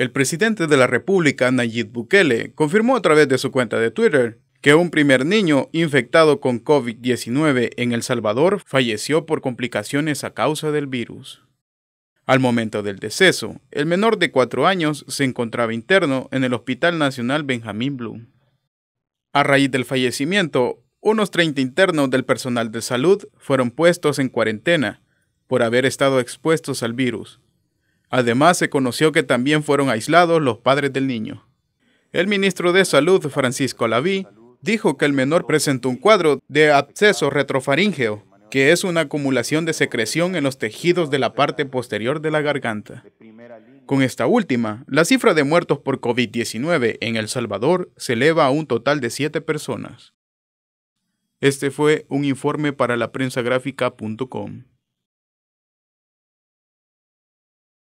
El presidente de la República, Nayib Bukele, confirmó a través de su cuenta de Twitter que un primer niño infectado con COVID-19 en El Salvador falleció por complicaciones a causa del virus. Al momento del deceso, el menor de cuatro años se encontraba interno en el Hospital Nacional Benjamín Blum. A raíz del fallecimiento, unos 30 internos del personal de salud fueron puestos en cuarentena por haber estado expuestos al virus, Además, se conoció que también fueron aislados los padres del niño. El ministro de Salud, Francisco Laví, dijo que el menor presentó un cuadro de absceso retrofaringeo, que es una acumulación de secreción en los tejidos de la parte posterior de la garganta. Con esta última, la cifra de muertos por COVID-19 en El Salvador se eleva a un total de siete personas. Este fue un informe para la